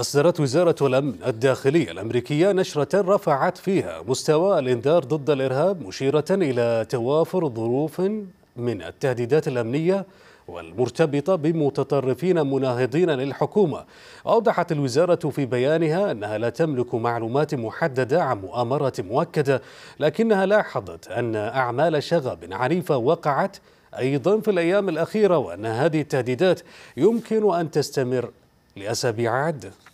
أصدرت وزارة الداخلية الأمريكية نشرة رفعت فيها مستوى الإنذار ضد الإرهاب مشيرة إلى توافر ظروف من التهديدات الأمنية والمرتبطة بمتطرفين مناهضين للحكومة أوضحت الوزارة في بيانها أنها لا تملك معلومات محددة عن مؤامرة مؤكدة لكنها لاحظت أن أعمال شغب عنيفة وقعت أيضا في الأيام الأخيرة وأن هذه التهديدات يمكن أن تستمر لأسابيع عدة